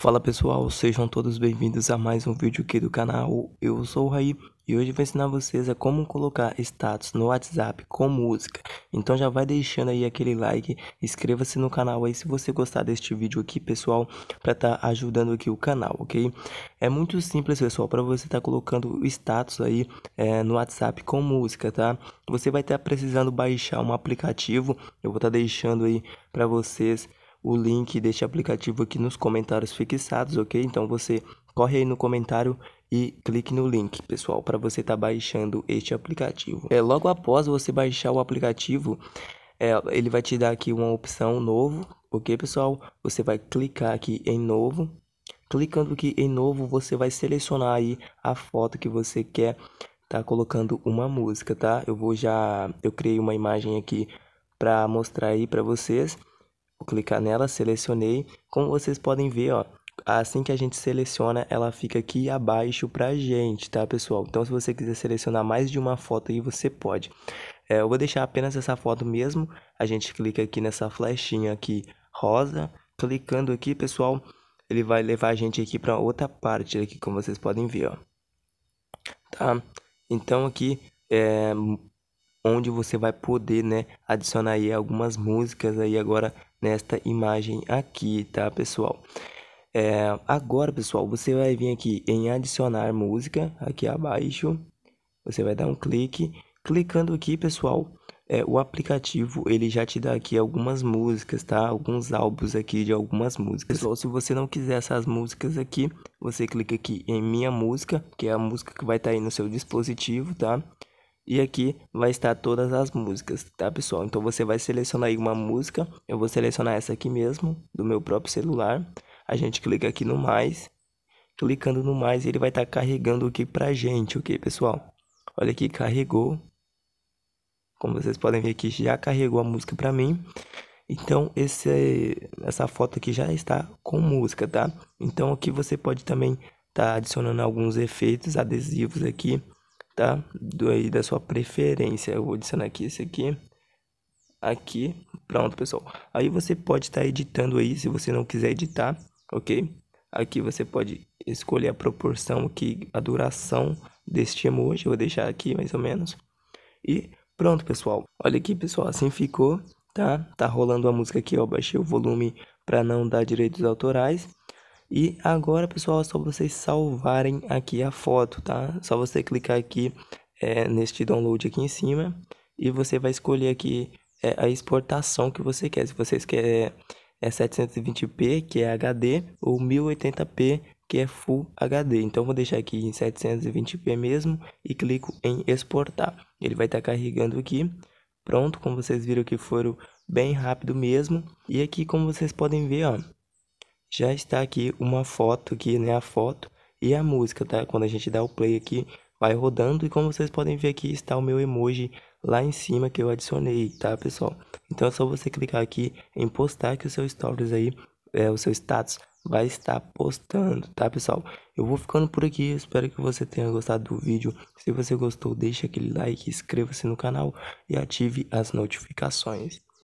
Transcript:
Fala pessoal, sejam todos bem-vindos a mais um vídeo aqui do canal, eu sou o Raí e hoje vou ensinar vocês a como colocar status no WhatsApp com música. Então já vai deixando aí aquele like, inscreva-se no canal aí se você gostar deste vídeo aqui pessoal, para estar tá ajudando aqui o canal, ok? É muito simples pessoal, para você estar tá colocando status aí é, no WhatsApp com música, tá? Você vai estar tá precisando baixar um aplicativo, eu vou estar tá deixando aí para vocês o link deste aplicativo aqui nos comentários fixados, ok? Então você corre aí no comentário e clique no link, pessoal, para você estar tá baixando este aplicativo. É, logo após você baixar o aplicativo, é, ele vai te dar aqui uma opção novo, ok, pessoal? Você vai clicar aqui em novo. Clicando aqui em novo, você vai selecionar aí a foto que você quer tá colocando uma música, tá? Eu vou já eu criei uma imagem aqui para mostrar aí para vocês. Vou clicar nela, selecionei. Como vocês podem ver, ó, assim que a gente seleciona, ela fica aqui abaixo pra gente, tá, pessoal? Então, se você quiser selecionar mais de uma foto aí, você pode. É, eu vou deixar apenas essa foto mesmo. A gente clica aqui nessa flechinha aqui rosa. Clicando aqui, pessoal, ele vai levar a gente aqui para outra parte aqui, como vocês podem ver, ó. Tá? Então, aqui é onde você vai poder, né, adicionar aí algumas músicas aí agora nesta imagem aqui, tá, pessoal? É, agora, pessoal, você vai vir aqui em adicionar música, aqui abaixo, você vai dar um clique, clicando aqui, pessoal, é, o aplicativo ele já te dá aqui algumas músicas, tá? Alguns álbuns aqui de algumas músicas. Pessoal, se você não quiser essas músicas aqui, você clica aqui em minha música, que é a música que vai estar tá aí no seu dispositivo, tá? E aqui vai estar todas as músicas, tá pessoal? Então você vai selecionar aí uma música, eu vou selecionar essa aqui mesmo, do meu próprio celular. A gente clica aqui no mais, clicando no mais ele vai estar tá carregando o que pra gente, ok pessoal? Olha aqui, carregou. Como vocês podem ver aqui, já carregou a música pra mim. Então, esse, essa foto aqui já está com música, tá? Então, aqui você pode também estar tá adicionando alguns efeitos adesivos aqui tá? Do aí da sua preferência. Eu vou adicionar aqui esse aqui. Aqui, pronto, pessoal. Aí você pode estar tá editando aí, se você não quiser editar, ok? Aqui você pode escolher a proporção que a duração deste emoji, eu vou deixar aqui mais ou menos. E pronto, pessoal. Olha aqui, pessoal, assim ficou, tá? Tá rolando a música aqui, ó, baixei o volume para não dar direitos autorais. E agora, pessoal, é só vocês salvarem aqui a foto, tá? Só você clicar aqui é, neste download aqui em cima e você vai escolher aqui é, a exportação que você quer. Se vocês querem é 720p, é que é HD, ou 1080p, que é Full HD. Então, vou deixar aqui em 720p mesmo e clico em exportar. Ele vai estar tá carregando aqui. Pronto, como vocês viram que foram bem rápido mesmo. E aqui, como vocês podem ver, ó, já está aqui uma foto aqui, né? A foto e a música, tá? Quando a gente dá o play aqui, vai rodando e como vocês podem ver aqui está o meu emoji lá em cima que eu adicionei, tá, pessoal? Então é só você clicar aqui em postar que o seu stories aí, é, o seu status vai estar postando, tá, pessoal? Eu vou ficando por aqui, espero que você tenha gostado do vídeo. Se você gostou, deixa aquele like, inscreva-se no canal e ative as notificações.